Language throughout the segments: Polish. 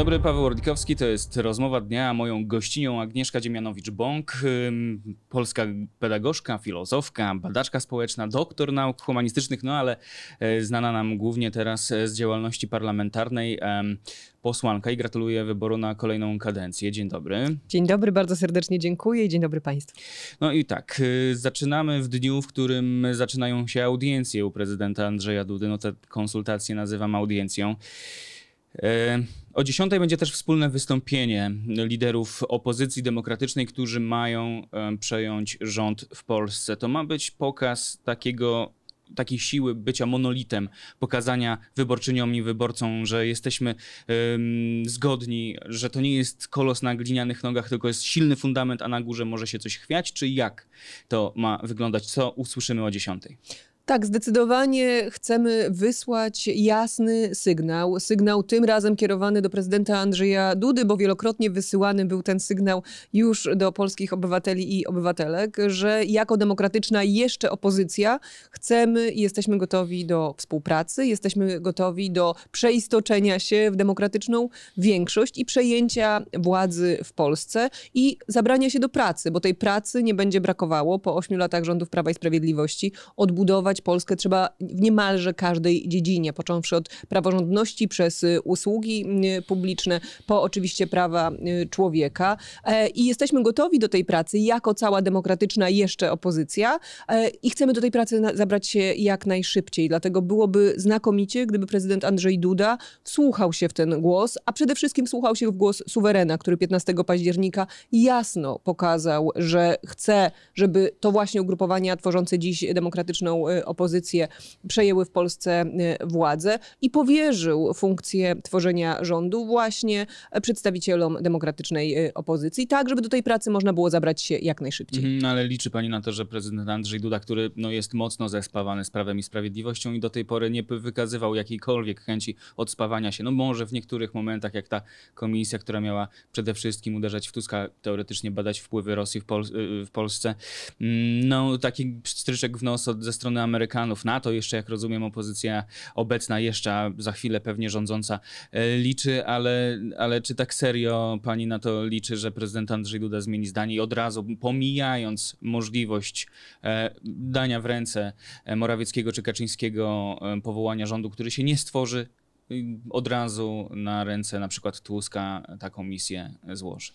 dobry, Paweł Orlikowski, to jest rozmowa dnia. Moją gościnią Agnieszka Dziemianowicz-Bąk, polska pedagogzka, filozofka, badaczka społeczna, doktor nauk humanistycznych, no ale e, znana nam głównie teraz e, z działalności parlamentarnej posłanka i gratuluję wyboru na kolejną kadencję. Dzień dobry. Dzień dobry, bardzo serdecznie dziękuję i dzień dobry Państwu. No i tak, y, zaczynamy w dniu, w którym zaczynają się audiencje u prezydenta Andrzeja Dudy. No te konsultacje nazywam audiencją. E, o 10 będzie też wspólne wystąpienie liderów opozycji demokratycznej, którzy mają przejąć rząd w Polsce. To ma być pokaz takiego takiej siły bycia monolitem, pokazania wyborczyniom i wyborcom, że jesteśmy ym, zgodni, że to nie jest kolos na glinianych nogach, tylko jest silny fundament, a na górze może się coś chwiać, czy jak to ma wyglądać? Co usłyszymy o dziesiątej? Tak, zdecydowanie chcemy wysłać jasny sygnał. Sygnał tym razem kierowany do prezydenta Andrzeja Dudy, bo wielokrotnie wysyłany był ten sygnał już do polskich obywateli i obywatelek, że jako demokratyczna jeszcze opozycja chcemy i jesteśmy gotowi do współpracy, jesteśmy gotowi do przeistoczenia się w demokratyczną większość i przejęcia władzy w Polsce i zabrania się do pracy, bo tej pracy nie będzie brakowało po ośmiu latach rządów Prawa i Sprawiedliwości odbudować Polskę trzeba w niemalże każdej dziedzinie, począwszy od praworządności przez y, usługi y, publiczne, po oczywiście prawa y, człowieka. E, I jesteśmy gotowi do tej pracy jako cała demokratyczna jeszcze opozycja e, i chcemy do tej pracy zabrać się jak najszybciej. Dlatego byłoby znakomicie, gdyby prezydent Andrzej Duda wsłuchał się w ten głos, a przede wszystkim wsłuchał się w głos suwerena, który 15 października jasno pokazał, że chce, żeby to właśnie ugrupowania tworzące dziś demokratyczną opozycję, przejęły w Polsce y, władzę i powierzył funkcję tworzenia rządu właśnie przedstawicielom demokratycznej y, opozycji, tak żeby do tej pracy można było zabrać się jak najszybciej. Mhm, no ale liczy pani na to, że prezydent Andrzej Duda, który no, jest mocno zespawany z Prawem i Sprawiedliwością i do tej pory nie wykazywał jakiejkolwiek chęci odspawania się, no może w niektórych momentach, jak ta komisja, która miała przede wszystkim uderzać w Tuska, teoretycznie badać wpływy Rosji w, Pol y, w Polsce, mm, no taki stryczek w nos od, ze strony Amerykanów, NATO, jeszcze jak rozumiem opozycja obecna, jeszcze za chwilę pewnie rządząca e, liczy, ale, ale czy tak serio pani na to liczy, że prezydent Andrzej Duda zmieni zdanie i od razu pomijając możliwość e, dania w ręce e, Morawieckiego czy Kaczyńskiego powołania rządu, który się nie stworzy, od razu na ręce na przykład Tuska taką misję złoży?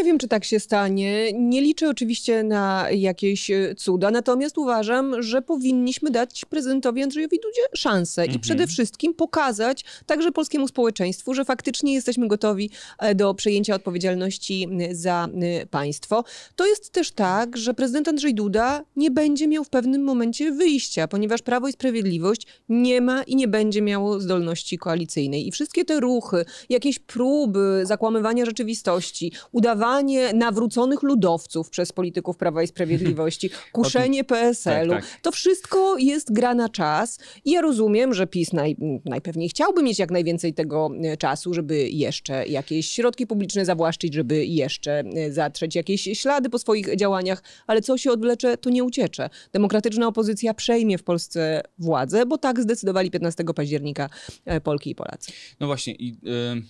nie wiem, czy tak się stanie. Nie liczę oczywiście na jakieś e, cuda, natomiast uważam, że powinniśmy dać prezydentowi Andrzejowi Dudzie szansę mhm. i przede wszystkim pokazać także polskiemu społeczeństwu, że faktycznie jesteśmy gotowi e, do przejęcia odpowiedzialności za państwo. To jest też tak, że prezydent Andrzej Duda nie będzie miał w pewnym momencie wyjścia, ponieważ Prawo i Sprawiedliwość nie ma i nie będzie miało zdolności koalicyjnej. I wszystkie te ruchy, jakieś próby zakłamywania rzeczywistości, udawania nawróconych ludowców przez polityków Prawa i Sprawiedliwości, kuszenie PSL-u. Tak, tak. To wszystko jest gra na czas. I ja rozumiem, że PiS naj, najpewniej chciałby mieć jak najwięcej tego e, czasu, żeby jeszcze jakieś środki publiczne zawłaszczyć, żeby jeszcze e, zatrzeć jakieś ślady po swoich działaniach, ale co się odwlecze, to nie uciecze. Demokratyczna opozycja przejmie w Polsce władzę, bo tak zdecydowali 15 października e, Polki i Polacy. No właśnie i... Yy...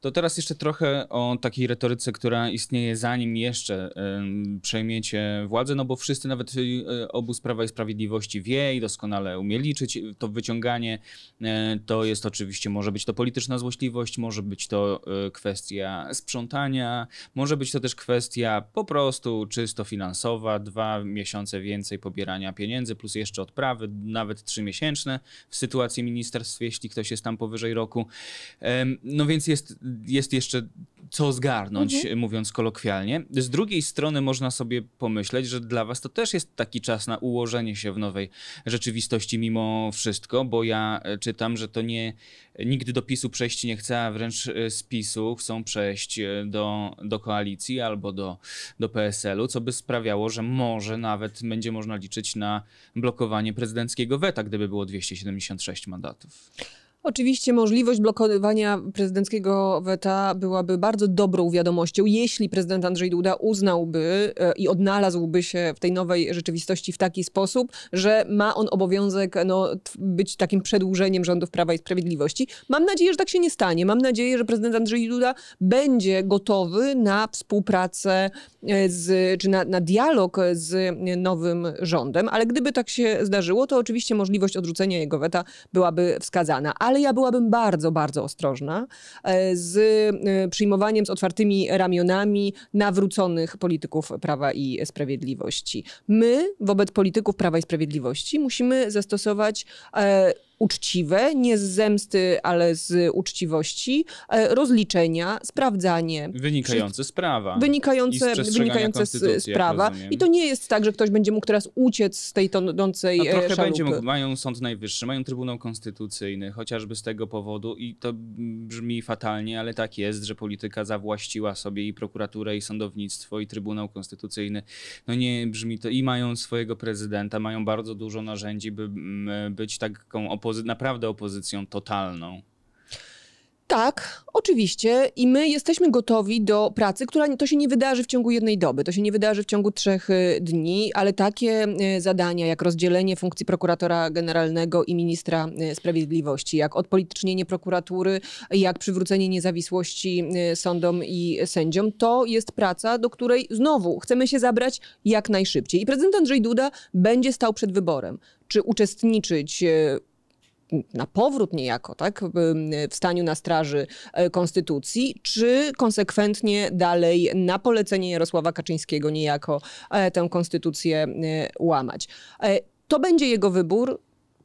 To teraz jeszcze trochę o takiej retoryce, która istnieje zanim jeszcze y, przejmiecie władzę, no bo wszyscy, nawet y, y obóz Prawa i Sprawiedliwości wie i doskonale umie liczyć. To wyciąganie y, to jest oczywiście, może być to polityczna złośliwość, może być to e, kwestia sprzątania, może być to też kwestia po prostu czysto finansowa, dwa miesiące więcej pobierania pieniędzy plus jeszcze odprawy, nawet trzy miesięczne w sytuacji ministerstw, jeśli ktoś jest tam powyżej roku. No więc jest jest jeszcze co zgarnąć, mhm. mówiąc kolokwialnie. Z drugiej strony można sobie pomyśleć, że dla was to też jest taki czas na ułożenie się w nowej rzeczywistości mimo wszystko, bo ja e, czytam, że to nie nigdy do PiSu przejść nie chce, a wręcz e, z PiSu chcą przejść e, do, do koalicji albo do, do PSL-u, co by sprawiało, że może nawet będzie można liczyć na blokowanie prezydenckiego weta, gdyby było 276 mandatów. Oczywiście możliwość blokowania prezydenckiego weta byłaby bardzo dobrą wiadomością, jeśli prezydent Andrzej Duda uznałby e, i odnalazłby się w tej nowej rzeczywistości w taki sposób, że ma on obowiązek no, być takim przedłużeniem rządów Prawa i Sprawiedliwości. Mam nadzieję, że tak się nie stanie. Mam nadzieję, że prezydent Andrzej Duda będzie gotowy na współpracę e, z, czy na, na dialog z nowym rządem, ale gdyby tak się zdarzyło, to oczywiście możliwość odrzucenia jego weta byłaby wskazana. Ale ale ja byłabym bardzo, bardzo ostrożna e, z e, przyjmowaniem z otwartymi ramionami nawróconych polityków Prawa i Sprawiedliwości. My wobec polityków Prawa i Sprawiedliwości musimy zastosować e, uczciwe, nie z zemsty, ale z uczciwości, e, rozliczenia, sprawdzanie. Wynikające z prawa. Wynikające, wynikające z prawa. I to nie jest tak, że ktoś będzie mógł teraz uciec z tej tonącej no, trochę e, będzie mógł. Mają Sąd Najwyższy, mają Trybunał Konstytucyjny, chociażby z tego powodu i to brzmi fatalnie, ale tak jest, że polityka zawłaściła sobie i prokuraturę, i sądownictwo, i Trybunał Konstytucyjny. No nie brzmi to. I mają swojego prezydenta, mają bardzo dużo narzędzi, by mm, e, być taką opozycją opozy naprawdę opozycją totalną. Tak, oczywiście. I my jesteśmy gotowi do pracy, która to się nie wydarzy w ciągu jednej doby, to się nie wydarzy w ciągu trzech y, dni, ale takie y, zadania jak rozdzielenie funkcji prokuratora generalnego i ministra y, sprawiedliwości, jak odpolitycznienie prokuratury, jak przywrócenie niezawisłości sądom i sędziom, to jest praca, do której znowu chcemy się zabrać jak najszybciej. I prezydent Andrzej Duda będzie stał przed wyborem, czy uczestniczyć na powrót niejako, tak, w staniu na straży e, konstytucji, czy konsekwentnie dalej na polecenie Jarosława Kaczyńskiego niejako e, tę konstytucję e, łamać. To będzie jego wybór.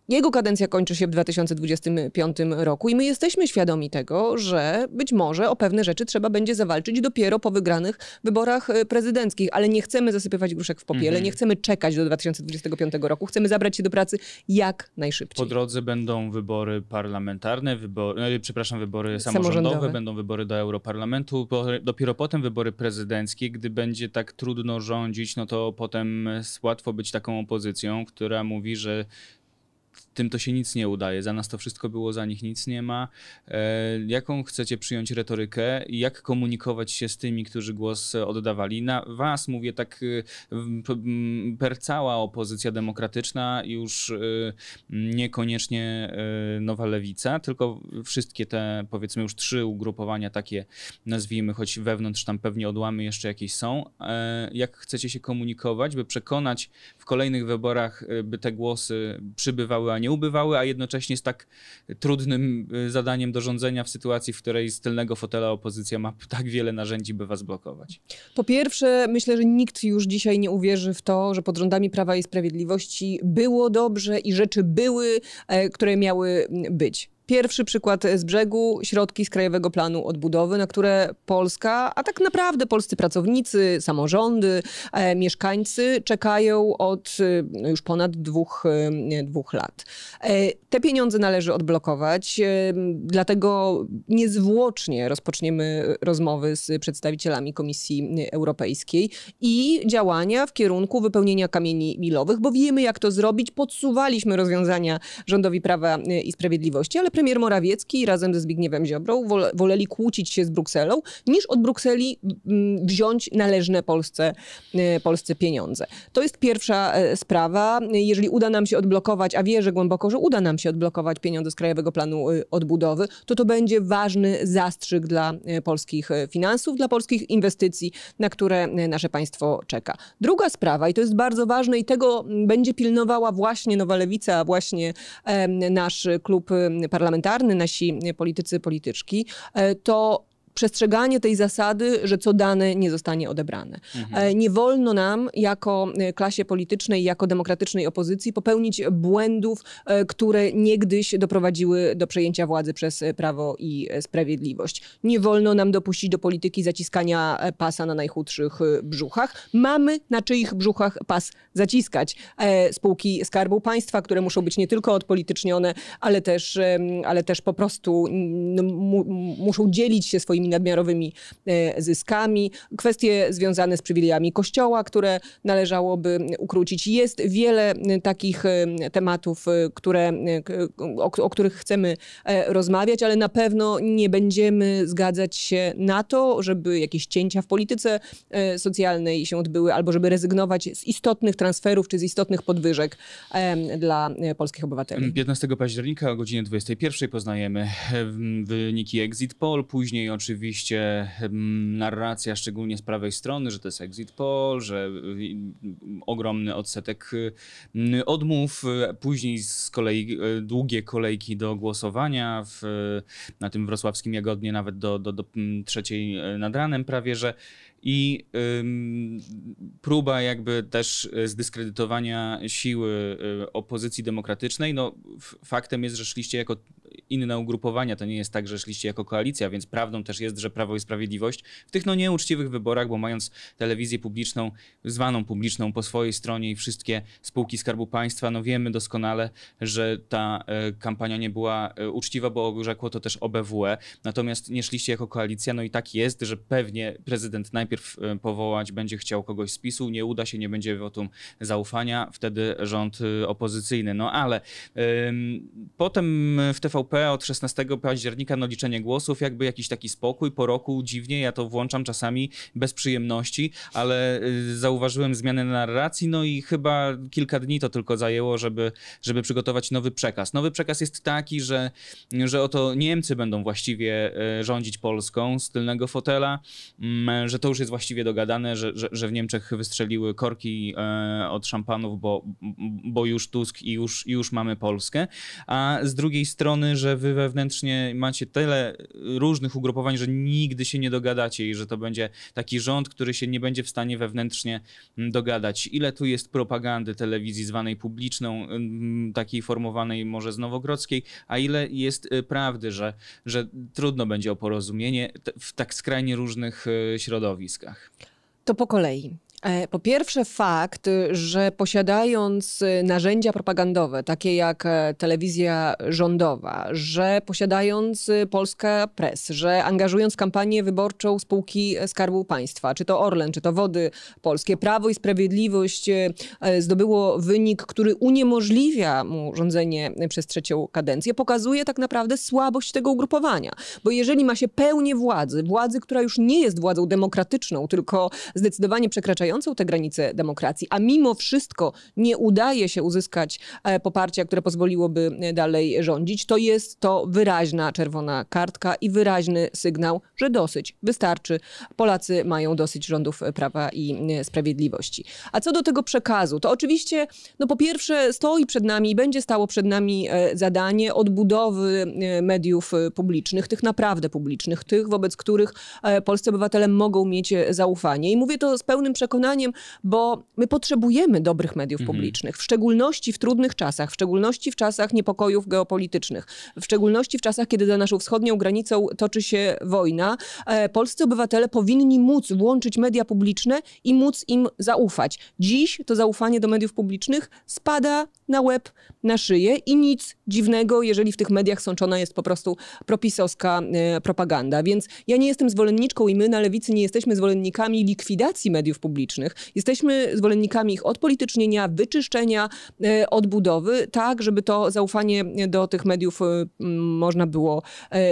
Jego kadencja kończy się w 2025 roku i my jesteśmy świadomi tego, że być może o pewne rzeczy trzeba będzie zawalczyć dopiero po wygranych wyborach e, prezydenckich, ale nie chcemy zasypywać gruszek w popiele, mm -hmm. nie chcemy czekać do 2025 roku, chcemy zabrać się do pracy jak najszybciej. Po drodze będą wybory parlamentarne, wybory, no, e, przepraszam, wybory samorządowe, samorządowe, będą wybory do Europarlamentu, dopiero potem wybory prezydenckie. Gdy będzie tak trudno rządzić, no to potem łatwo być taką opozycją, która mówi, że tym to się nic nie udaje. Za nas to wszystko było, za nich nic nie ma. E, jaką chcecie przyjąć retorykę? Jak komunikować się z tymi, którzy głos oddawali? Na was, mówię tak, y, per cała opozycja demokratyczna, już y, niekoniecznie y, nowa lewica, tylko wszystkie te, powiedzmy już trzy ugrupowania takie, nazwijmy, choć wewnątrz tam pewnie odłamy jeszcze jakieś są. E, jak chcecie się komunikować, by przekonać w kolejnych wyborach, by te głosy przybywały, a nie ubywały, a jednocześnie z tak trudnym y, zadaniem do rządzenia w sytuacji, w której z tylnego fotela opozycja ma tak wiele narzędzi, by was blokować? Po pierwsze, myślę, że nikt już dzisiaj nie uwierzy w to, że pod rządami Prawa i Sprawiedliwości było dobrze i rzeczy były, e, które miały być. Pierwszy przykład z brzegu, środki z Krajowego Planu Odbudowy, na które Polska, a tak naprawdę polscy pracownicy, samorządy, e, mieszkańcy czekają od e, no już ponad dwóch, e, dwóch lat. E, te pieniądze należy odblokować, e, dlatego niezwłocznie rozpoczniemy rozmowy z przedstawicielami Komisji Europejskiej i działania w kierunku wypełnienia kamieni milowych, bo wiemy jak to zrobić. Podsuwaliśmy rozwiązania rządowi Prawa i Sprawiedliwości, ale premier Morawiecki razem ze Zbigniewem Ziobrą woleli kłócić się z Brukselą, niż od Brukseli mm, wziąć należne Polsce, e, Polsce pieniądze. To jest pierwsza e, sprawa. Jeżeli uda nam się odblokować, a wierzę głęboko, że uda nam się odblokować pieniądze z Krajowego Planu e, Odbudowy, to to będzie ważny zastrzyk dla polskich finansów, dla polskich inwestycji, na które nasze państwo czeka. Druga sprawa, i to jest bardzo ważne, i tego będzie pilnowała właśnie Nowa Lewica, a właśnie nasz klub parlamentarny, parlamentarny, nasi politycy, polityczki, e, to przestrzeganie tej zasady, że co dane nie zostanie odebrane. Mhm. E, nie wolno nam jako e, klasie politycznej, jako demokratycznej opozycji popełnić błędów, e, które niegdyś doprowadziły do przejęcia władzy przez Prawo i Sprawiedliwość. Nie wolno nam dopuścić do polityki zaciskania pasa na najchudszych brzuchach. Mamy na czyich brzuchach pas zaciskać. Spółki Skarbu Państwa, które muszą być nie tylko odpolitycznione, ale też, ale też po prostu muszą dzielić się swoimi nadmiarowymi e, zyskami, kwestie związane z przywilejami Kościoła, które należałoby ukrócić. Jest wiele e, takich e, tematów, które, o, o których chcemy rozmawiać, ale na pewno nie będziemy zgadzać się na to, żeby jakieś cięcia w polityce socjalnej się odbyły, albo żeby rezygnować z istotnych transferów czy z istotnych podwyżek dla polskich obywateli. 15 października o godzinie 21 poznajemy wyniki exit poll, później oczywiście oczywiście hmm, narracja, szczególnie z prawej strony, że to jest exit poll, że ogromny odsetek hmm, odmów, y, później z kolei y, długie kolejki do głosowania w, na tym wrocławskim Jagodnie nawet do, do, do hmm, trzeciej y, nad ranem prawie, że i próba jakby też zdyskredytowania siły opozycji demokratycznej. No, faktem jest, że szliście jako inne ugrupowania. To nie jest tak, że szliście jako koalicja, więc prawdą też jest, że Prawo i Sprawiedliwość w tych no nieuczciwych wyborach, bo mając telewizję publiczną, zwaną publiczną po swojej stronie i wszystkie spółki Skarbu Państwa, no wiemy doskonale, że ta e, kampania nie była e, uczciwa, bo orzekło to też OBWE. Natomiast nie szliście jako koalicja, no i tak jest, że pewnie prezydent najpierw e, powołać będzie chciał kogoś z PiSu, nie uda się, nie będzie wotum zaufania, wtedy rząd opozycyjny. No ale ym, potem w TV TVP od 16 października, no liczenie głosów, jakby jakiś taki spokój, po roku dziwnie, ja to włączam czasami bez przyjemności, ale y, zauważyłem zmianę narracji, no i chyba kilka dni to tylko zajęło, żeby, żeby przygotować nowy przekaz. Nowy przekaz jest taki, że, że oto Niemcy będą właściwie y, rządzić Polską z tylnego fotela, mm, że to już jest właściwie dogadane, że, że, że w Niemczech wystrzeliły korki y, od szampanów, bo, bo już Tusk i już, już mamy Polskę, a z drugiej strony że wy wewnętrznie macie tyle różnych ugrupowań, że nigdy się nie dogadacie i że to będzie taki rząd, który się nie będzie w stanie wewnętrznie mm, dogadać. Ile tu jest propagandy telewizji zwanej publiczną, mm, takiej formowanej może z Nowogrodzkiej, a ile jest y, prawdy, że, że trudno będzie o porozumienie w tak skrajnie różnych y, środowiskach? To po kolei. E, po pierwsze, fakt, że posiadając y, narzędzia propagandowe, takie jak e, telewizja rządowa, że posiadając y, Polska Press, że angażując kampanię wyborczą spółki e, Skarbu Państwa, czy to Orlen, czy to Wody Polskie, Prawo i Sprawiedliwość y, zdobyło wynik, który uniemożliwia mu rządzenie przez trzecią kadencję, pokazuje tak naprawdę słabość tego ugrupowania. Bo jeżeli ma się pełnię władzy, władzy, która już nie jest władzą demokratyczną, tylko zdecydowanie przekraczającą, przekraczającą te granice demokracji, a mimo wszystko nie udaje się uzyskać e, poparcia, które pozwoliłoby e, dalej rządzić, to jest to wyraźna czerwona kartka i wyraźny sygnał, że dosyć, wystarczy. Polacy mają dosyć rządów e, prawa i sprawiedliwości. A co do tego przekazu, to oczywiście, no po pierwsze, stoi przed nami i będzie stało przed nami zadanie odbudowy mediów publicznych, tych naprawdę publicznych, tych, wobec których polscy obywatele mogą mieć zaufanie. I mówię to z pełnym przekonaniem, przekonaniem, bo my potrzebujemy dobrych mediów mhm. publicznych, w szczególności w trudnych czasach, w szczególności w czasach niepokojów geopolitycznych, w szczególności w czasach, kiedy za naszą wschodnią granicą toczy się wojna. E, polscy obywatele powinni móc włączyć media publiczne i móc im zaufać. Dziś to zaufanie do mediów publicznych spada na łeb, na szyję i nic dziwnego, jeżeli w tych mediach sączona jest po prostu propisowska e, propaganda. Więc ja nie jestem zwolenniczką i my na lewicy nie jesteśmy zwolennikami likwidacji mediów publicznych. Jesteśmy zwolennikami ich odpolitycznienia, wyczyszczenia, e, odbudowy, tak żeby to zaufanie do tych mediów e, można było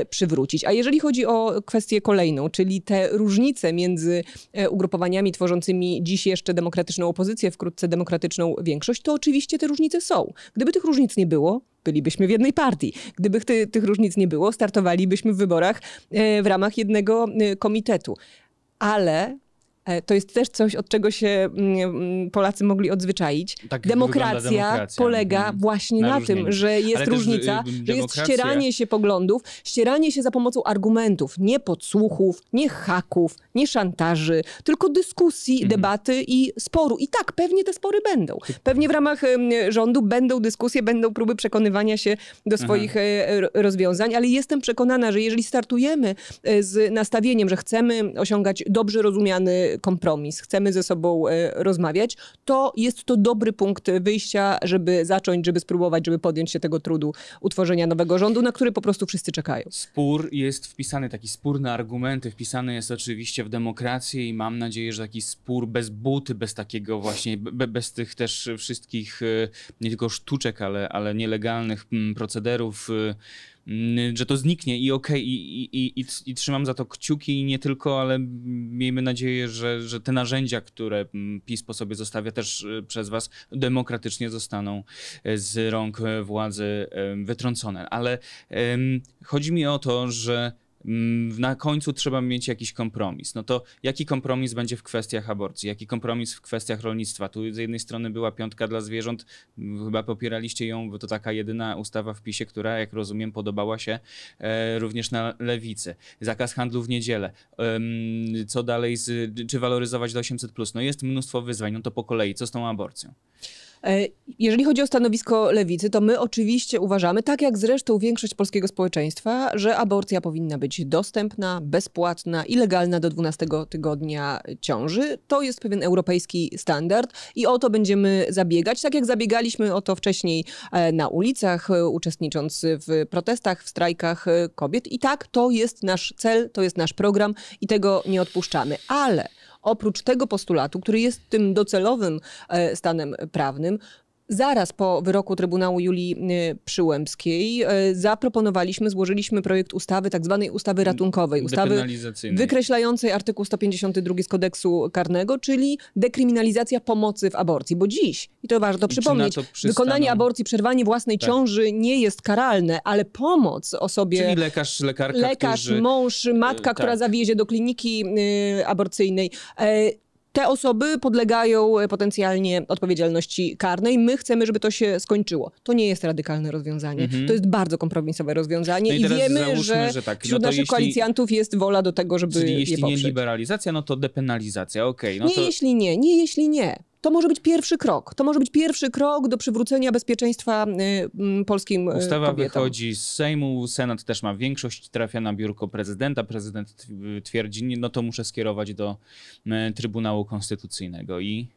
przywrócić. A jeżeli chodzi o kwestię kolejną, czyli te różnice między ugrupowaniami tworzącymi dziś jeszcze demokratyczną opozycję, wkrótce demokratyczną większość, to oczywiście te różnice są są. Gdyby tych różnic nie było, bylibyśmy w jednej partii. Gdyby ty, tych różnic nie było, startowalibyśmy w wyborach e, w ramach jednego e, komitetu. Ale E, to jest też coś, od czego się mm, mm, Polacy mogli odzwyczaić. Tak demokracja, demokracja, polega mhm. właśnie na, na tym, że jest Ale y, różnica, też, y, że jest ścieranie się poglądów, ścieranie się za pomocą argumentów, nie podsłuchów, nie haków, nie szantaży, tylko dyskusji, mhm. debaty i sporu. I tak, pewnie te spory będą. Pewnie w ramach rządu będą dyskusje, będą próby przekonywania się do swoich Aha. E, rozwiązań, ale jestem przekonana, że jeżeli startujemy e, z nastawieniem, że chcemy osiągać dobrze rozumiany kompromis, chcemy ze sobą e, rozmawiać, to jest to dobry punkt wyjścia, żeby zacząć, żeby spróbować, żeby podjąć się tego trudu utworzenia nowego rządu, na który po prostu wszyscy czekają. Spór jest wpisany, taki spór na argumenty wpisany jest oczywiście w demokrację i mam nadzieję, że taki spór bez buty, bez takiego właśnie, be, bez tych też wszystkich e, nie tylko sztuczek, ale, ale nielegalnych mm, procederów e, Mm, że to zniknie i okej, okay, i, i, i, i, trzymam za to kciuki i nie tylko, ale miejmy nadzieję, że, że te narzędzia, które mm, PiS po sobie zostawia, też y, przez was demokratycznie zostaną y, z rąk y, władzy wytrącone. Ale um, chodzi mi o to, że Mm, na końcu trzeba mieć jakiś kompromis. No to jaki kompromis będzie w kwestiach aborcji, jaki kompromis w kwestiach rolnictwa? Tu z jednej strony była piątka dla zwierząt, mm, chyba popieraliście ją, bo to taka jedyna ustawa w PiSie, która, jak rozumiem, podobała się e, również na lewicy. Zakaz handlu w niedzielę. co dalej, z, czy waloryzować do 800+. Plus? No jest mnóstwo wyzwań, no to po kolei, co z tą aborcją? E, jeżeli chodzi o stanowisko lewicy, to my oczywiście uważamy, tak jak zresztą większość polskiego społeczeństwa, że aborcja powinna być dostępna, bezpłatna i legalna do 12 tygodnia ciąży. To jest pewien europejski standard i o to będziemy zabiegać, tak jak zabiegaliśmy o to wcześniej e, na ulicach, e, uczestnicząc w protestach, w strajkach kobiet. I tak, to jest nasz cel, to jest nasz program i tego nie odpuszczamy. Ale oprócz tego postulatu, który jest tym docelowym e, stanem prawnym, Zaraz po wyroku Trybunału Julii y, Przyłębskiej y, zaproponowaliśmy, złożyliśmy projekt ustawy, tak zwanej ustawy ratunkowej, ustawy wykreślającej artykuł 152 z kodeksu karnego, czyli dekryminalizacja pomocy w aborcji. Bo dziś, i to warto I przypomnieć, wykonanie aborcji, przerwanie własnej tak. ciąży nie jest karalne, ale pomoc osobie... Czyli lekarz, lekarka, Lekarz, którzy... mąż, matka, y, tak. która zawiezie do kliniki aborcyjnej e, te osoby podlegają e, potencjalnie odpowiedzialności karnej. My chcemy, żeby to się skończyło. To nie jest radykalne rozwiązanie. Mhm. To jest bardzo kompromisowe rozwiązanie no i, i, wiemy, że, że tak. No wśród no naszych jeśli... koalicjantów jest wola do tego, żeby czyli jeśli je nie liberalizacja, no to depenalizacja, okej. Okay, no nie to... jeśli nie, nie jeśli nie to może być pierwszy krok. To może być pierwszy krok do przywrócenia bezpieczeństwa y, polskim y, Ustawa kobietom. wychodzi z Sejmu, Senat też ma większość, trafia na biurko prezydenta, prezydent twierdzi, no to muszę skierować do y, Trybunału Konstytucyjnego i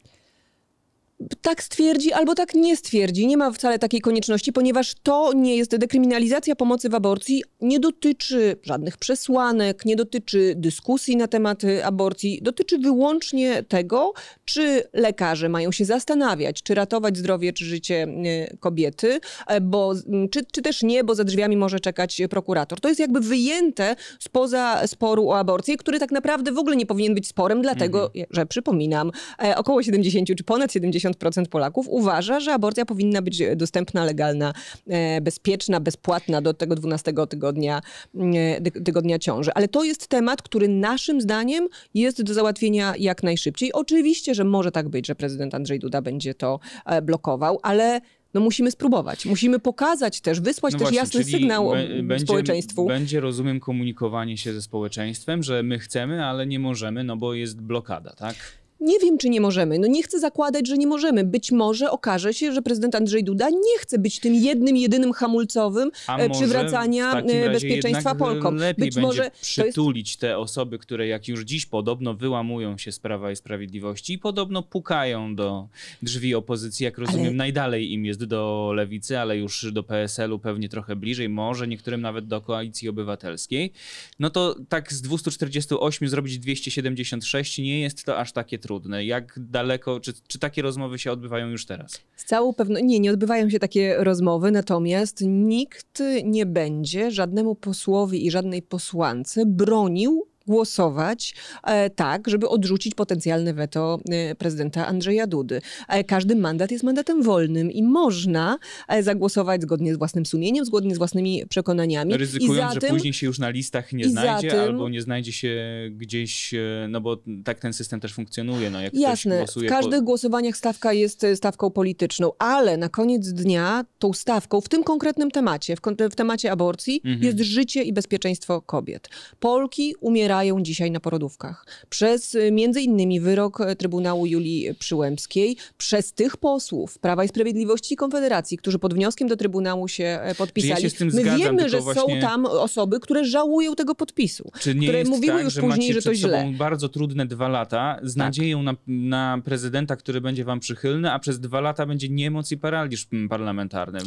tak stwierdzi albo tak nie stwierdzi. Nie ma wcale takiej konieczności, ponieważ to nie jest dekryminalizacja pomocy w aborcji, nie dotyczy żadnych przesłanek, nie dotyczy dyskusji na temat y, aborcji, dotyczy wyłącznie tego, czy lekarze mają się zastanawiać, czy ratować zdrowie czy życie y, kobiety, e, bo, mm, czy, czy też nie, bo za drzwiami może czekać prokurator. To jest jakby wyjęte spoza sporu o aborcję, który tak naprawdę w ogóle nie powinien być sporem, dlatego, mhm. że przypominam, e, około 70 czy ponad 70 60% Polaków uważa, że aborcja powinna być e, dostępna, legalna, e, bezpieczna, bezpłatna do tego 12 tygodnia, mm, e, tygodnia ciąży. Ale to jest temat, który naszym zdaniem jest do załatwienia jak najszybciej. Oczywiście, że może tak być, że prezydent Andrzej Duda będzie to blokował, ale no musimy spróbować. Musimy pokazać też, wysłać no też właśnie, jasny sygnał będzie, społeczeństwu. Będzie, rozumiem, komunikowanie się ze społeczeństwem, że my chcemy, ale nie możemy, no bo jest blokada, tak? Nie wiem, czy nie możemy. No nie chcę zakładać, że nie możemy. Być może okaże się, że prezydent Andrzej Duda nie chce być tym jednym, jedynym hamulcowym A e, przywracania e, bezpieczeństwa Polkom. Lepiej być będzie może przytulić jest... te osoby, które jak już dziś podobno wyłamują się z Prawa i Sprawiedliwości i podobno pukają do drzwi opozycji, jak rozumiem, ale... najdalej im jest do lewicy, ale już do PSL-u pewnie trochę bliżej, może niektórym nawet do koalicji obywatelskiej. No to tak z 248 zrobić 276 nie jest to aż takie trudne trudne? Jak daleko, czy, czy takie rozmowy się odbywają już teraz? Z całą pewnością, nie, nie odbywają się takie rozmowy, natomiast nikt nie będzie żadnemu posłowi i żadnej posłance bronił głosować e, tak, żeby odrzucić potencjalne weto e, prezydenta Andrzeja Dudy. E, każdy mandat jest mandatem wolnym i można zagłosować zgodnie z własnym sumieniem, zgodnie z własnymi przekonaniami. Ryzykując, że tym, później się już na listach nie znajdzie tym, albo nie znajdzie się gdzieś, no bo tak ten system też funkcjonuje. No, jak jasne, w każdych po... głosowaniach stawka jest stawką polityczną, ale na koniec dnia tą stawką w tym konkretnym temacie, w, w temacie aborcji mhm. jest życie i bezpieczeństwo kobiet. Polki umierają umierają dzisiaj na porodówkach. Przez y, między innymi wyrok e, Trybunału Julii Przyłębskiej, przez tych posłów Prawa i Sprawiedliwości i Konfederacji, którzy pod wnioskiem do Trybunału się podpisali. E, ja się My zgadzam, wiemy, że właśnie... są tam osoby, które żałują tego podpisu, Czy nie które jest mówiły tak, już że później, że to źle. bardzo trudne dwa lata z tak. nadzieją na, na prezydenta, który będzie wam przychylny, a przez dwa lata będzie niemoc i paraliż parlamentarny.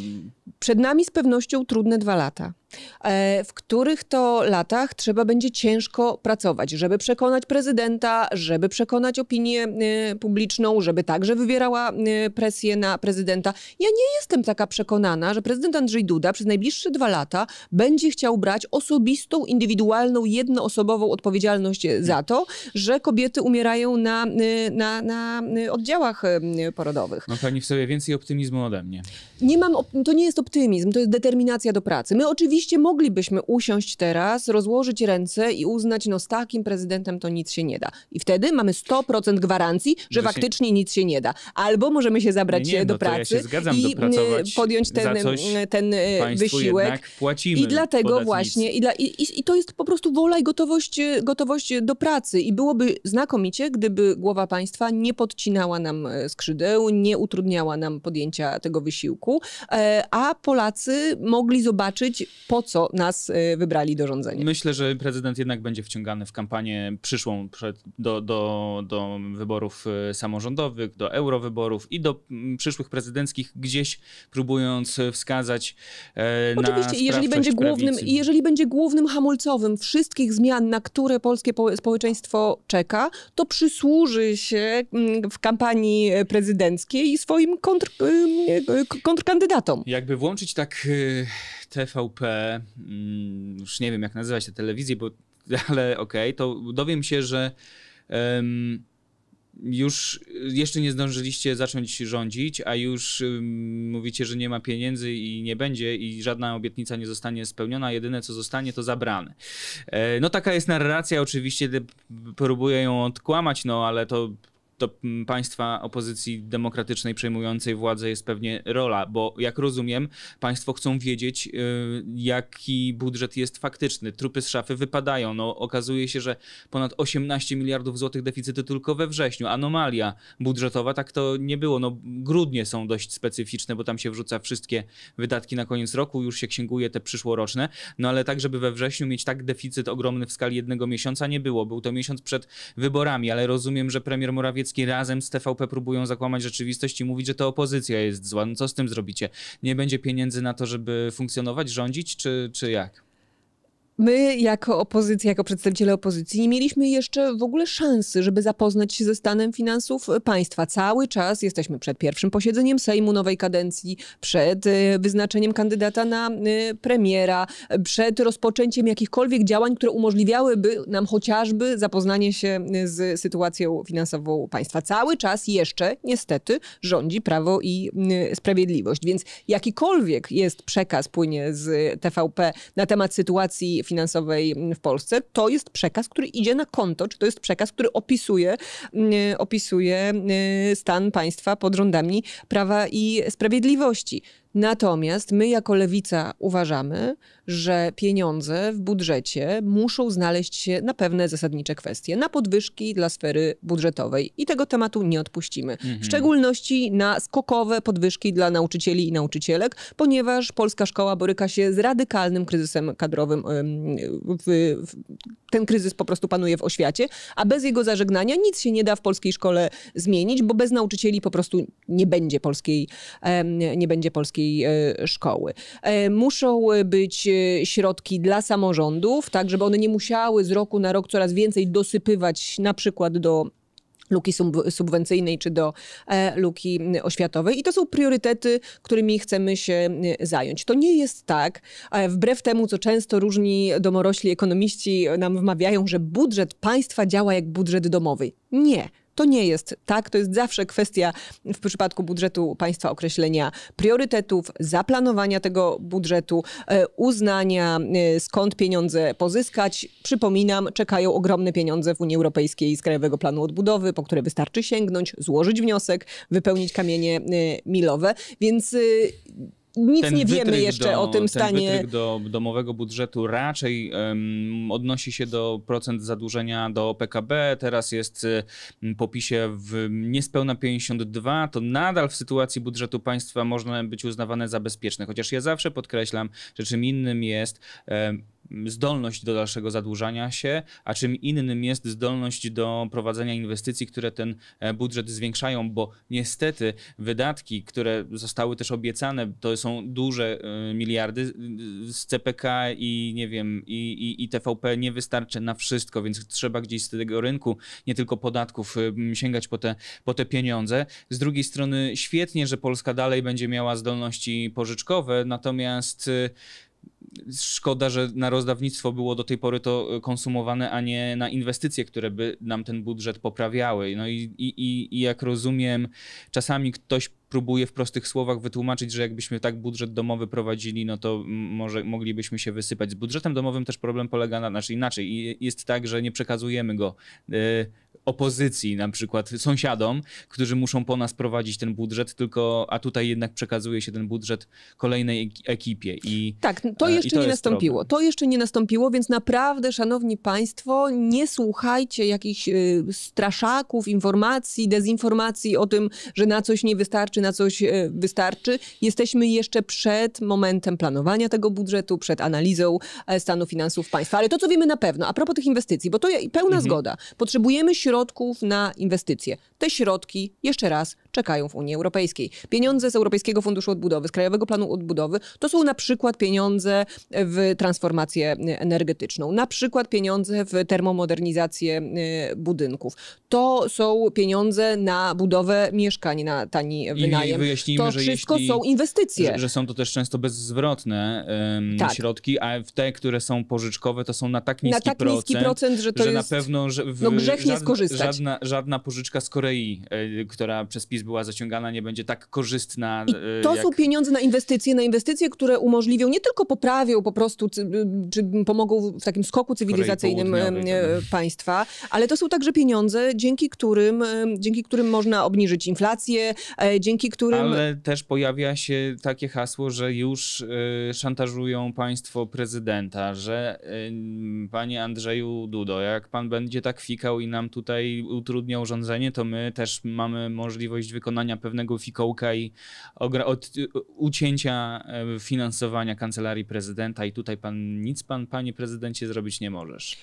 Przed nami z pewnością trudne dwa lata, e, w których to latach trzeba będzie ciężko pracować, żeby przekonać prezydenta, żeby przekonać opinię y, publiczną, żeby także wywierała y, presję na prezydenta. Ja nie jestem taka przekonana, że prezydent Andrzej Duda przez najbliższe dwa lata będzie chciał brać osobistą, indywidualną, jednoosobową odpowiedzialność za to, że kobiety umierają na, y, na, na oddziałach porodowych. Ma no, pani w sobie więcej optymizmu ode mnie. Nie mam, to nie jest optymizm, to jest determinacja do pracy. My oczywiście moglibyśmy usiąść teraz, rozłożyć ręce i uznać no z takim prezydentem to nic się nie da. I wtedy mamy 100% gwarancji, że, że faktycznie się... nic się nie da. Albo możemy się zabrać nie, nie, no do no pracy ja i mm, podjąć ten, mm, ten e, wysiłek. I dlatego właśnie, i, dla, i, i, to jest po prostu wola i gotowość, e, gotowość do pracy. I byłoby znakomicie, gdyby głowa państwa nie podcinała nam e, skrzydeł, nie utrudniała nam podjęcia tego wysiłku, a Polacy mogli zobaczyć, po co nas wybrali do rządzenia. Myślę, że prezydent jednak będzie wciąż wciągany w kampanię przyszłą przed, do, do, do wyborów y, samorządowych, do eurowyborów i do mm, przyszłych prezydenckich, gdzieś próbując wskazać e, Oczywiście, na jeżeli będzie, głównym, prawicy. jeżeli będzie głównym hamulcowym wszystkich zmian, na które polskie społeczeństwo czeka, to przysłuży się mm, w kampanii prezydenckiej swoim kontr, y, kontrkandydatom. Jakby włączyć tak y, TVP, mm, już nie wiem jak nazywać te telewizje, bo ale okej, okay, to dowiem się, że um, już jeszcze nie zdążyliście zacząć rządzić, a już um, mówicie, że nie ma pieniędzy i nie będzie i żadna obietnica nie zostanie spełniona, jedyne co zostanie to zabrane. E, no taka jest narracja, oczywiście próbuję ją odkłamać, no ale to to mm, państwa opozycji demokratycznej przejmującej władzę jest pewnie rola, bo jak rozumiem, państwo chcą wiedzieć, y, jaki budżet jest faktyczny. Trupy z szafy wypadają. No, okazuje się, że ponad 18 miliardów złotych deficyty tylko we wrześniu. Anomalia budżetowa, tak to nie było. No, grudnie są dość specyficzne, bo tam się wrzuca wszystkie wydatki na koniec roku, już się księguje te przyszłoroczne. No ale tak, żeby we wrześniu mieć tak deficyt ogromny w skali jednego miesiąca nie było. Był to miesiąc przed wyborami, ale rozumiem, że premier Morawiecki Morawiecki razem z TVP próbują zakłamać rzeczywistość i mówić, że to opozycja jest zła. No co z tym zrobicie? Nie będzie pieniędzy na to, żeby funkcjonować, rządzić, czy, czy jak? My, jako opozycja, jako przedstawiciele opozycji, nie mieliśmy jeszcze w ogóle szansy, żeby zapoznać się ze stanem finansów państwa. Cały czas jesteśmy przed pierwszym posiedzeniem Sejmu nowej kadencji, przed y, wyznaczeniem kandydata na y, premiera, przed rozpoczęciem jakichkolwiek działań, które umożliwiałyby nam chociażby zapoznanie się y, z sytuacją finansową państwa. Cały czas jeszcze, niestety, rządzi prawo i sprawiedliwość. Więc jakikolwiek jest przekaz, płynie z TVP na temat sytuacji, finansowej w Polsce, to jest przekaz, który idzie na konto, czy to jest przekaz, który opisuje, mm, opisuje y, stan państwa pod rządami prawa i sprawiedliwości. Natomiast my jako lewica uważamy, że pieniądze w budżecie muszą znaleźć się na pewne zasadnicze kwestie, na podwyżki dla sfery budżetowej i tego tematu nie odpuścimy. Mhm. W szczególności na skokowe podwyżki dla nauczycieli i nauczycielek, ponieważ polska szkoła boryka się z radykalnym kryzysem kadrowym. Ten kryzys po prostu panuje w oświacie, a bez jego zażegnania nic się nie da w polskiej szkole zmienić, bo bez nauczycieli po prostu nie będzie polskiej, nie będzie polskiej takiej e, szkoły. E, muszą e, być środki dla samorządów, tak żeby one nie musiały z roku na rok coraz więcej dosypywać na przykład do luki subwencyjnej czy do luki oświatowej. I to są priorytety, którymi chcemy się zająć. To nie jest tak, wbrew temu, co często różni domorośli ekonomiści nam wmawiają, że budżet państwa działa jak budżet domowy. Nie. To nie jest tak, to jest zawsze kwestia w przypadku budżetu państwa określenia priorytetów, zaplanowania tego budżetu, e, uznania e, skąd pieniądze pozyskać. Przypominam, czekają ogromne pieniądze w Unii Europejskiej z Krajowego Planu Odbudowy, po które wystarczy sięgnąć, złożyć wniosek, wypełnić kamienie e, milowe, więc nic nie wiemy jeszcze do, o tym stanie. Wytryk do domowego budżetu raczej um, odnosi się do procent zadłużenia do PKB. Teraz jest um, po PiSie w niespełna 52. To nadal w sytuacji budżetu państwa można być uznawane za bezpieczne. Chociaż ja zawsze podkreślam, że czym innym jest um, zdolność do dalszego zadłużania się, a czym innym jest zdolność do prowadzenia inwestycji, które ten e, budżet zwiększają, bo niestety wydatki, które zostały też obiecane, to są duże e, miliardy z CPK i nie wiem, i, i, i TVP nie wystarczy na wszystko, więc trzeba gdzieś z tego rynku, nie tylko podatków, e, sięgać po te, po te pieniądze. Z drugiej strony świetnie, że Polska dalej będzie miała zdolności pożyczkowe, natomiast szkoda, że na rozdawnictwo było do tej pory to e, konsumowane, a nie na inwestycje, które by nam ten budżet poprawiały. No i, i, i jak rozumiem, czasami ktoś próbuje w prostych słowach wytłumaczyć, że jakbyśmy tak budżet domowy prowadzili, no to może moglibyśmy się wysypać. Z budżetem domowym też problem polega na znaczy inaczej. I jest tak, że nie przekazujemy go e, opozycji, na przykład sąsiadom, którzy muszą po nas prowadzić ten budżet, tylko a tutaj jednak przekazuje się ten budżet kolejnej ekipie. I, tak, to e, jeszcze to nie nastąpiło. Problem. To jeszcze nie nastąpiło, więc naprawdę, szanowni państwo, nie słuchajcie jakichś e, straszaków, informacji, dezinformacji o tym, że na coś nie wystarczy, na coś e, wystarczy. Jesteśmy jeszcze przed momentem planowania tego budżetu, przed analizą e, stanu finansów państwa. Ale to, co wiemy na pewno, a propos tych inwestycji, bo to pełna mhm. zgoda, potrzebujemy środków na inwestycje. Te środki, jeszcze raz, czekają w Unii Europejskiej. Pieniądze z Europejskiego Funduszu Odbudowy, z Krajowego Planu Odbudowy, to są na przykład pieniądze w transformację energetyczną, na przykład pieniądze w termomodernizację e, budynków. To są pieniądze na budowę mieszkań, na tani wynajem. I to wszystko są inwestycje. Że, że, są to też często bezzwrotne um, tak. środki, a te, które są pożyczkowe, to są na tak niski, na tak procent, niski procent, że to że jest na pewno że no, w, no, grzech nie żadna, skorzystać. Żadna, żadna pożyczka z Korei, y, która przez PiS była zaciągana, nie będzie tak korzystna. I y, to jak... są pieniądze na inwestycje, na inwestycje, które umożliwią, nie tylko poprawią po prostu, czy pomogą w takim skoku cywilizacyjnym tak. e, państwa, ale to są także pieniądze, dzięki którym, e, dzięki którym można obniżyć inflację, e, dzięki którym... Ale też pojawia się takie hasło, że już y, szantażują państwo prezydenta, że y, panie Andrzeju Dudo, jak pan będzie tak fikał i nam tutaj utrudniał rządzenie, to my też mamy możliwość wykonania pewnego fikołka i od ucięcia e, finansowania kancelarii prezydenta i tutaj pan nic pan, panie prezydencie, zrobić nie możesz.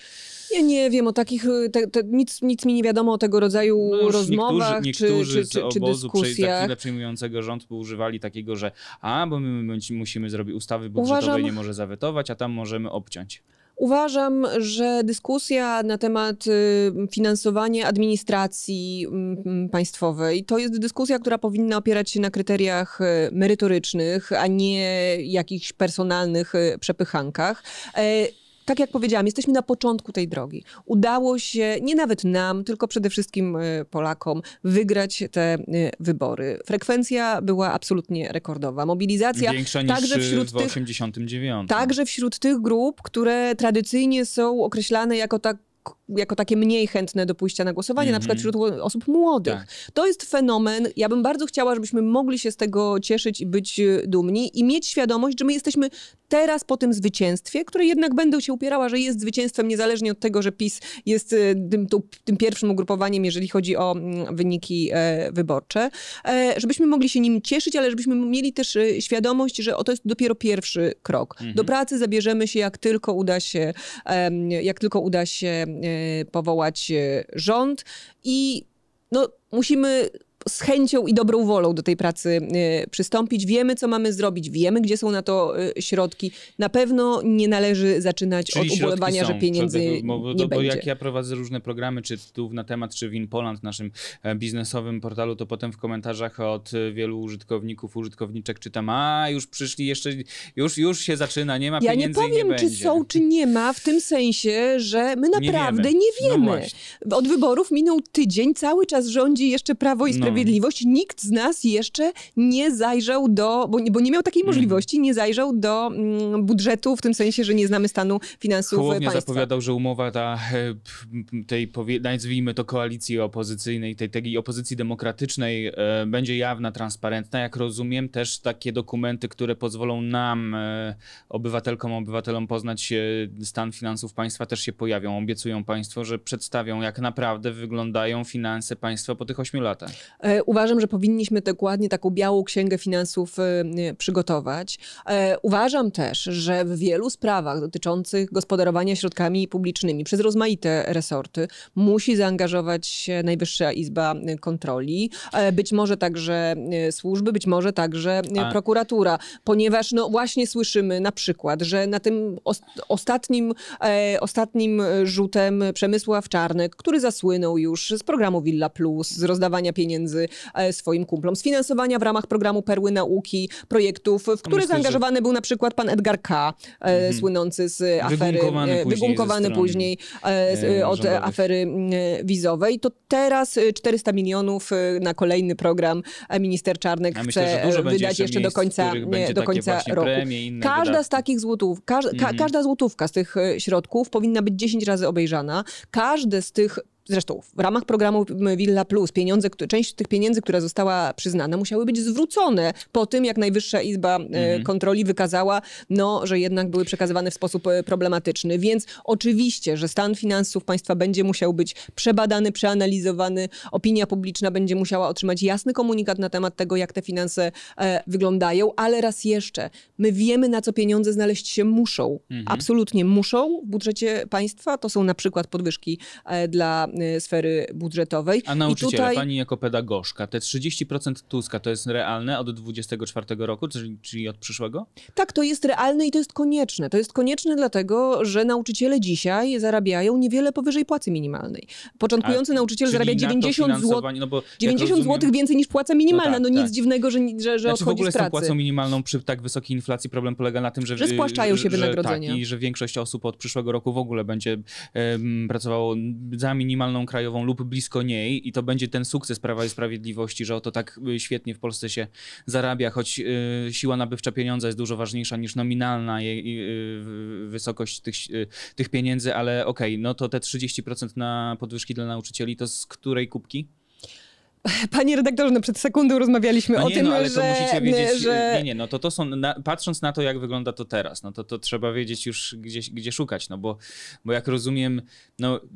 Ja nie wiem o takich, e, te, te, nic, nic mi nie wiadomo o tego rodzaju no rozmowach niektórzy, niektórzy czy, czy, czy, czy dyskusjach. przyjmującego rząd używali takiego, że a, bo my musimy zrobić ustawy bo Uważam... nie może zawetować, a tam możemy obciąć. Uważam, że dyskusja na temat y, finansowania administracji mm, mm, państwowej to jest dyskusja, która powinna opierać się na kryteriach y, merytorycznych, a nie jakichś personalnych y, przepychankach. E, tak jak powiedziałam, jesteśmy na początku tej drogi. Udało się nie nawet nam, tylko przede wszystkim y, Polakom wygrać te y, wybory. Frekwencja była absolutnie rekordowa. Mobilizacja Większa także wśród w tych, Także wśród tych grup, które tradycyjnie są określane jako tak jako takie mniej chętne do pójścia na głosowanie, mm -hmm. na przykład mhm. wśród osób młodych. Tak. To jest fenomen. Ja bym bardzo chciała, żebyśmy mogli się z tego cieszyć i być y, dumni i mieć świadomość, że my jesteśmy teraz po tym zwycięstwie, które jednak będą się upierała, że jest zwycięstwem niezależnie od tego, że PiS jest e, tym, tym pierwszym ugrupowaniem, jeżeli chodzi o mm, wyniki e, wyborcze, e, żebyśmy mogli się nim cieszyć, ale żebyśmy mieli też świadomość, że to jest dopiero pierwszy krok. Mhm. Do pracy zabierzemy się, jak tylko uda się, jak tylko uda się powołać rząd i no, musimy z chęcią i dobrą wolą do tej pracy y, przystąpić. Wiemy, co mamy zrobić, wiemy, gdzie są na to y, środki. Na pewno nie należy zaczynać Czyli od ubolewania, są, że pieniędzy bo, nie bo, będzie. Bo jak ja prowadzę różne programy, czy tu na temat, czy w InPoland, naszym e, biznesowym portalu, to potem w komentarzach od e, wielu użytkowników, użytkowniczek czytam, a już przyszli jeszcze, już, już się zaczyna, nie ma ja pieniędzy Ja nie powiem, nie czy będzie. są, czy nie ma, w tym sensie, że my naprawdę nie no wiemy. Nie wiemy. No Od wyborów minął tydzień, cały czas rządzi jeszcze Prawo i Sprawiedliwość no Sprawiedliwość, nikt z nas jeszcze nie zajrzał do, bo, bo nie miał takiej mhm. możliwości, nie zajrzał do mm, budżetu, w tym sensie, że nie znamy stanu finansów Hołownia państwa. zapowiadał, że umowa ta, e, tej, nazwijmy to koalicji opozycyjnej, tej, tej opozycji demokratycznej e, będzie jawna, transparentna. Jak rozumiem, też takie dokumenty, które pozwolą nam, e, obywatelkom, obywatelom poznać stan finansów państwa też się pojawią. Obiecują państwo, że przedstawią, jak naprawdę wyglądają finanse państwa po tych ośmiu latach. E, uważam, że powinniśmy dokładnie taką białą księgę finansów e, przygotować. E, uważam też, że w wielu sprawach dotyczących gospodarowania środkami publicznymi przez rozmaite resorty musi zaangażować się Najwyższa Izba Kontroli, być może także służby, być może także A. Tak. prokuratura, ponieważ no właśnie słyszymy na przykład, że na tym ostatnim, ostatnim rzutem Przemysław Czarnek, który zasłynął już z programu Villa Plus, z rozdawania pieniędzy pieniędzy e, swoim kumplom z finansowania w ramach programu Perły Nauki, projektów, w które zaangażowany że... był na przykład pan Edgar K., e, mhm. słynący z afery, wygumkowany, e, później, później od rządowych. afery wizowej. To teraz 400 milionów na kolejny program minister Czarnek ja chce myślę, wydać jeszcze, miejsc, do końca, do końca roku. każda wydatki. z takich złotów, mm -hmm. każda złotówka z tych środków powinna być 10 razy obejrzana. Każde z tych zresztą w ramach programu Villa Plus pieniądze, część tych pieniędzy, która została przyznana, musiały być zwrócone po tym, jak Najwyższa Izba e, mhm. Kontroli wykazała, no, że jednak były przekazywane w sposób e, problematyczny. Więc oczywiście, że stan finansów państwa będzie musiał być przebadany, przeanalizowany, opinia publiczna będzie musiała otrzymać jasny komunikat na temat tego, jak te finanse e, wyglądają, ale raz jeszcze, my wiemy, na co pieniądze znaleźć się muszą. Mhm. Absolutnie muszą w budżecie państwa. To są na przykład podwyżki dla Y, sfery budżetowej. A nauczyciele, tutaj... pani jako pedagogzka, te 30% Tuska to jest realne od 24 roku, czyli od przyszłego? Tak, to jest realne i to jest konieczne. To jest konieczne dlatego, że nauczyciele dzisiaj zarabiają niewiele powyżej płacy minimalnej. Początkujący A, nauczyciel zarabia 90 zł no bo, 90 rozumiem... zł więcej niż płaca no tak, minimalna. No, tak, no nic tak. dziwnego, że, że, że znaczy, w ogóle z, z płacą minimalną przy tak wysokiej inflacji problem polega na tym, że... Że spłaszczają się że, tak, wynagrodzenia. tak, i że większość osób od przyszłego roku w ogóle będzie um, pracowało za minimalną minimalną krajową lub blisko niej i to będzie ten sukces Prawa i Sprawiedliwości, że oto tak y, świetnie w Polsce się zarabia, choć y, siła nabywcza pieniądza jest dużo ważniejsza niż nominalna jej, y, wysokość tych, tych pieniędzy, ale okej, okay, no to te 30% na podwyżki dla nauczycieli to z której kubki? Panie redaktorze, no przed sekundą rozmawialiśmy no nie, o tym, no, ale że... to musicie wiedzieć, że... Y, nie, nie, no to to są, na, patrząc na to, jak wygląda to teraz, no to to trzeba wiedzieć już, gdzie, gdzie szukać, no bo, bo jak rozumiem, no y,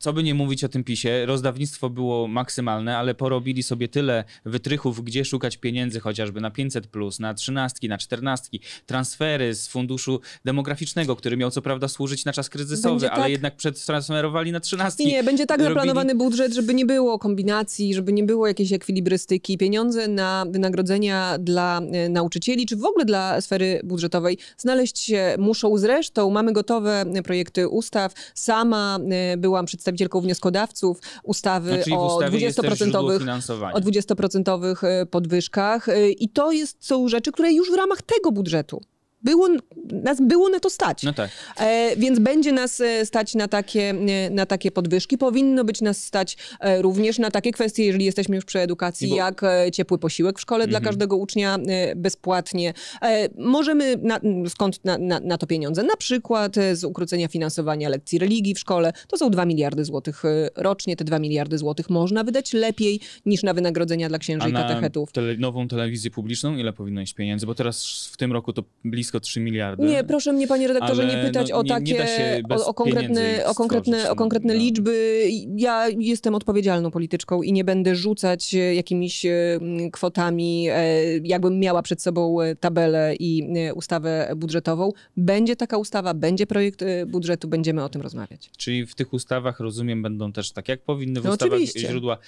co by nie mówić o tym PiSie, rozdawnictwo było maksymalne, ale porobili sobie tyle wytrychów, gdzie szukać pieniędzy chociażby na 500+, plus, na trzynastki, na czternastki, transfery z funduszu demograficznego, który miał co prawda służyć na czas kryzysowy, ale tak? jednak przetransferowali na trzynastki. Nie, będzie tak zaplanowany robili... budżet, żeby nie było kombinacji, żeby żeby nie było jakiejś ekwilibrystyki, pieniądze na wynagrodzenia dla e, nauczycieli, czy w ogóle dla sfery budżetowej znaleźć się muszą. Zresztą mamy gotowe e, projekty ustaw. Sama e, byłam przedstawicielką wnioskodawców ustawy znaczy, o 20% o 20% podwyżkach i to jest, są rzeczy, które już w ramach tego budżetu było, nas było na to stać. No tak. e, więc będzie nas e, stać na takie, e, na takie podwyżki. Powinno być nas stać e, również na takie kwestie, jeżeli jesteśmy już przy edukacji, bo... jak ciepły posiłek w szkole mhm. dla każdego ucznia bezpłatnie. E, możemy, na, skąd na, na, na, to pieniądze? Na przykład z ukrócenia finansowania lekcji religii w szkole. To są 2 miliardy złotych rocznie. Te 2 miliardy złotych można wydać lepiej niż na wynagrodzenia dla księży A i katechetów. Tele, nową telewizję publiczną ile powinno iść pieniędzy? Bo teraz w tym roku to blisko blisko 3 miliardy. Nie, proszę mnie, panie redaktorze, nie pytać no, o takie, nie, nie o, o, konkretne, o, konkretne, o konkretne no. liczby. Ja jestem odpowiedzialną polityczką i nie będę rzucać e, jakimiś e, kwotami, e, jakbym miała przed sobą tabelę i ustawę budżetową. Będzie taka ustawa, będzie projekt budżetu, będziemy o tym rozmawiać. Czyli w tych ustawach, rozumiem, będą też tak, jak powinny w no ustawach oczywiście. źródła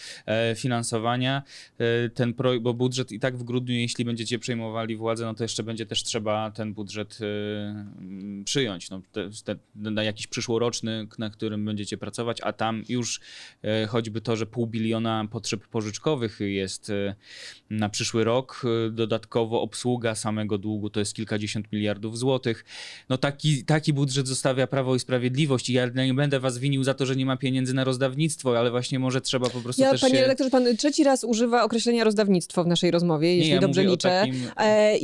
finansowania. ten projekt, bo budżet i tak w grudniu, jeśli będziecie przejmowali władzę, no to jeszcze będzie też trzeba ten ten budżet y, mm, przyjąć. No, te, te, na jakiś przyszłoroczny, na którym będziecie pracować, a tam już e, choćby to, że pół biliona potrzeb pożyczkowych jest e, na przyszły rok, e, dodatkowo obsługa samego długu to jest kilkadziesiąt miliardów złotych. No taki, taki budżet zostawia Prawo i Sprawiedliwość i ja nie będę was winił za to, że nie ma pieniędzy na rozdawnictwo, ale właśnie może trzeba po prostu ja, też Panie się... redaktorze, pan trzeci raz używa określenia rozdawnictwo w naszej rozmowie, jeśli nie, ja dobrze liczę. Takim...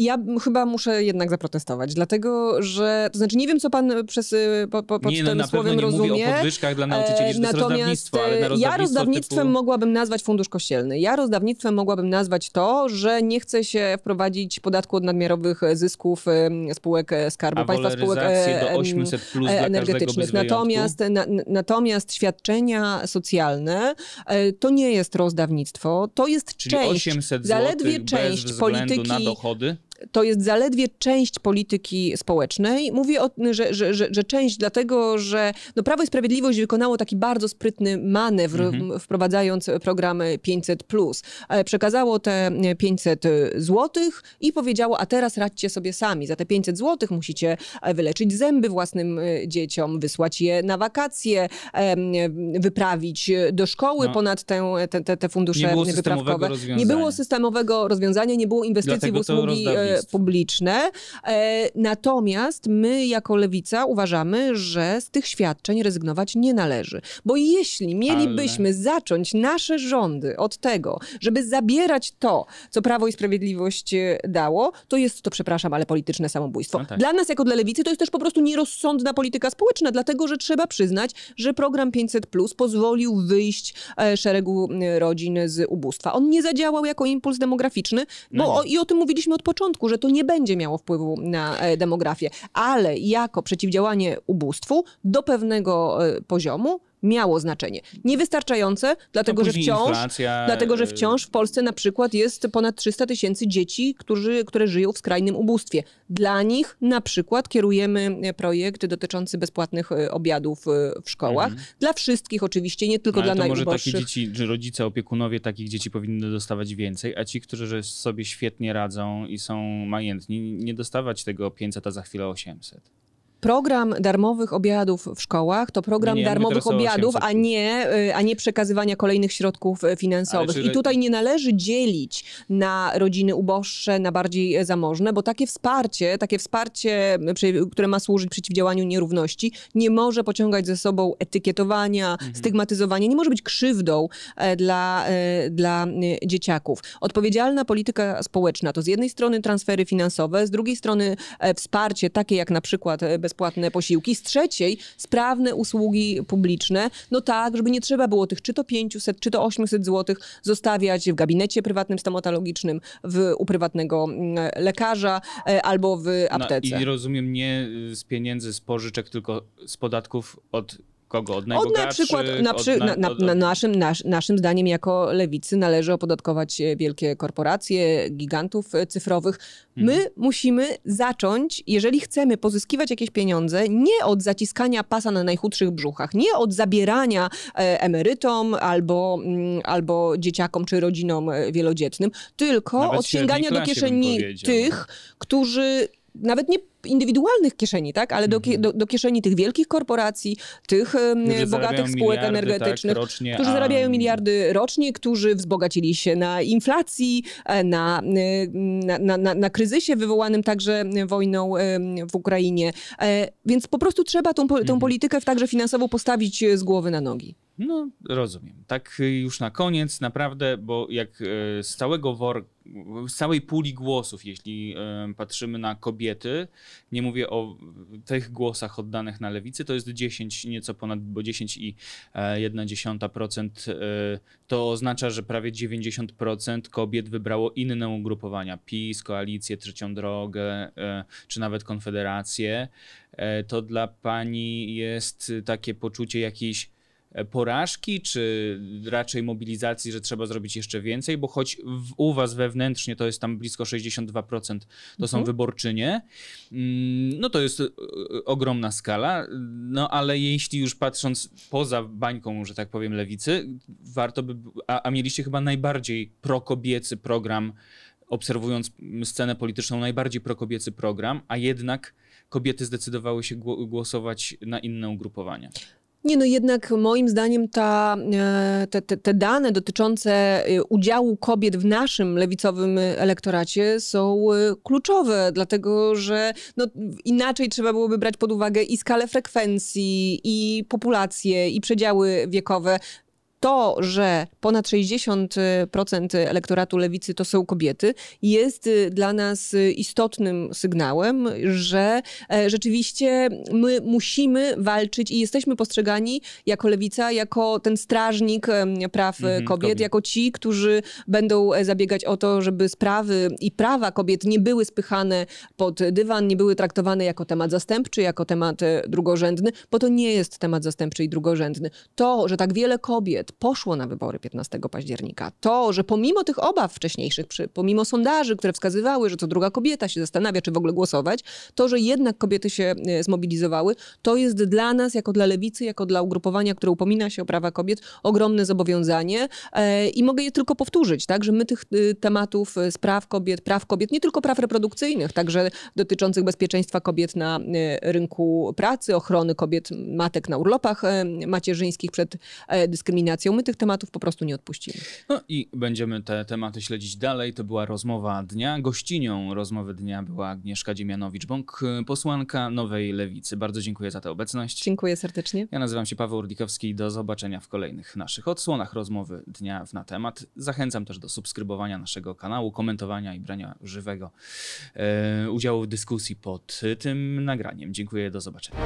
Ja chyba muszę jednak zaprotestować protestować, dlatego że, to znaczy nie wiem, co pan przez, y, po, po, pod nie, no, tym no, słowem rozumie. Nie, o podwyżkach dla nauczycieli, e, natomiast rozdawnictwo, ale na e, rozdawnictwo ja rozdawnictwem typu... mogłabym nazwać fundusz kościelny. Ja rozdawnictwem mogłabym nazwać to, że nie chce się wprowadzić podatku od nadmiarowych zysków spółek e, Skarbu A Państwa, spółek e, do 800 plus energetycznych. Natomiast, na, natomiast świadczenia socjalne to nie jest rozdawnictwo, to jest Czyli część, zaledwie część polityki, na dochody? to jest zaledwie część polityki społecznej. Mówię, o, że, że, że, że część dlatego, że no Prawo i Sprawiedliwość wykonało taki bardzo sprytny manewr, mhm. wprowadzając programy 500+. E, przekazało te 500 y, złotych i powiedziało, a teraz radźcie sobie sami. Za te 500 złotych musicie e, wyleczyć zęby własnym y, dzieciom, wysłać je na wakacje, wyprawić y, do szkoły no. ponad te, te, te fundusze nie wyprawkowe. Nie było systemowego rozwiązania, nie było inwestycji Dlatego w usługi e, publiczne. E, natomiast my jako lewica uważamy, że z tych świadczeń rezygnować nie należy. Bo jeśli mielibyśmy Ale... zacząć nasze rządy od tego, żeby zabierać to, co Prawo i Sprawiedliwość e, dało, to jest to, przepraszam, ale polityczne samobójstwo. No tak. Dla nas, jako dla lewicy, to jest też po prostu nierozsądna polityka społeczna, dlatego że trzeba przyznać, że program 500 Plus pozwolił wyjść e, szeregu rodzin z ubóstwa. On nie zadziałał jako impuls demograficzny, bo no. o, i o tym mówiliśmy od początku że to nie będzie miało wpływu na e, demografię, ale jako przeciwdziałanie ubóstwu do pewnego e, poziomu miało znaczenie. Niewystarczające, dlatego że, wciąż, inflacja... dlatego że y- wciąż w Polsce na przykład jest ponad 300 tysięcy dzieci, którzy, które żyją w skrajnym ubóstwie. Dla nich na przykład kierujemy e, projekt dotyczący bezpłatnych e, obiadów e, w szkołach. Mhm. Dla wszystkich oczywiście, nie tylko no, dla najuboższych. może takie dzieci, rodzice, opiekunowie takich dzieci powinny dostawać więcej, a ci, którzy sobie świetnie radzą i są majętni, nie dostawać tego 500, a za chwilę 800 program darmowych obiadów w szkołach to program no nie, darmowych obiadów, a nie, y, a nie przekazywania kolejnych środków y, finansowych. Czy... I tutaj nie należy dzielić na rodziny uboższe, na bardziej y, zamożne, bo takie wsparcie, takie wsparcie, które ma służyć przeciwdziałaniu nierówności, nie może pociągać ze sobą etykietowania, mhm. stygmatyzowania, nie może być krzywdą e, dla, e, dla dzieciaków. Odpowiedzialna polityka społeczna to z jednej strony transfery finansowe, z drugiej strony e, wsparcie takie jak na przykład bezpośrednio bezpłatne posiłki, z trzeciej sprawne usługi publiczne, no tak, żeby nie trzeba było tych czy to 500, czy to 800 zł zostawiać w gabinecie prywatnym stomatologicznym, w, u prywatnego mm, lekarza e, albo w aptece. No, I rozumiem nie z pieniędzy z pożyczek, tylko z podatków od kogo? Od, od na przykład, na, przy, na, na, na naszym, nas, naszym zdaniem jako lewicy należy opodatkować e, wielkie korporacje, gigantów e, cyfrowych. My mhm. musimy zacząć, jeżeli chcemy pozyskiwać jakieś pieniądze, nie od zaciskania pasa na najchudszych brzuchach, nie od zabierania e, emerytom albo, mm, albo dzieciakom czy rodzinom wielodzietnym, tylko Nawet od sięgania do kieszeni tych, którzy nawet nie indywidualnych kieszeni, tak, ale do, mhm. do, do kieszeni tych wielkich korporacji, tych którzy bogatych spółek tak, energetycznych, tak, rocznie, którzy a... zarabiają miliardy rocznie, którzy wzbogacili się na inflacji, e, e, na, na, na, na kryzysie wywołanym także wojną w Ukrainie. E, więc po prostu trzeba tą, tą mhm. politykę także finansową postawić z głowy na nogi. No, rozumiem. Tak y, już na koniec, naprawdę, bo jak e, z całego wor, z całej puli głosów, jeśli e, patrzymy na kobiety, nie mówię o tych głosach oddanych na lewicy, to jest 10, nieco ponad, bo 10,1% e, to oznacza, że prawie 90% kobiet wybrało inne ugrupowania, PiS, Koalicję, Trzecią Drogę, czy nawet Konfederację. To dla pani jest takie poczucie jakiejś E, porażki, czy raczej mobilizacji, że trzeba zrobić jeszcze więcej, bo choć w, u was wewnętrznie to jest tam blisko 62%, to mhm. są wyborczynie, mm, no to jest e, e, ogromna skala, no ale jeśli już patrząc poza bańką, że tak powiem, lewicy, warto by, a, a mieliście chyba najbardziej prokobiecy program, obserwując scenę polityczną, najbardziej prokobiecy program, a jednak kobiety zdecydowały się głosować na inne ugrupowania. Nie, no jednak moim zdaniem ta, e, te, te, te, dane dotyczące e, udziału kobiet w naszym lewicowym elektoracie są e, kluczowe, dlatego że no, inaczej trzeba byłoby brać pod uwagę i skalę frekwencji, i populację, i przedziały wiekowe to, że ponad 60% elektoratu lewicy to są kobiety, jest y, dla nas y, istotnym sygnałem, że e, rzeczywiście my musimy walczyć i jesteśmy postrzegani jako lewica, jako ten strażnik praw e, mhm, kobiet, kobiet, jako ci, którzy będą e, zabiegać o to, żeby sprawy i prawa kobiet nie były spychane pod dywan, nie były traktowane jako temat zastępczy, jako temat drugorzędny, bo to nie jest temat zastępczy i drugorzędny. To, że tak wiele kobiet poszło na wybory 15 października. To, że pomimo tych obaw wcześniejszych, przy, pomimo sondaży, które wskazywały, że co druga kobieta się zastanawia, czy w ogóle głosować, to, że jednak kobiety się e, zmobilizowały, to jest dla nas, jako dla lewicy, jako dla ugrupowania, które upomina się o prawa kobiet, ogromne zobowiązanie. E, I mogę je tylko powtórzyć, tak, że my tych e, tematów, spraw kobiet, praw kobiet, nie tylko praw reprodukcyjnych, także dotyczących bezpieczeństwa kobiet na rynku pracy, ochrony kobiet, matek na urlopach macierzyńskich przed dyskryminacją, My tych tematów po prostu nie odpuścimy. No i będziemy te tematy śledzić dalej. To była rozmowa dnia. Gościnią rozmowy dnia była Agnieszka Dziemianowicz-Bąk, posłanka Nowej Lewicy. Bardzo dziękuję za tę obecność. Dziękuję serdecznie. Ja nazywam się Paweł Urdikowski do zobaczenia w kolejnych naszych odsłonach rozmowy dnia na temat. Zachęcam też do subskrybowania naszego kanału, komentowania i brania żywego e, udziału w dyskusji pod tym nagraniem. Dziękuję, do zobaczenia.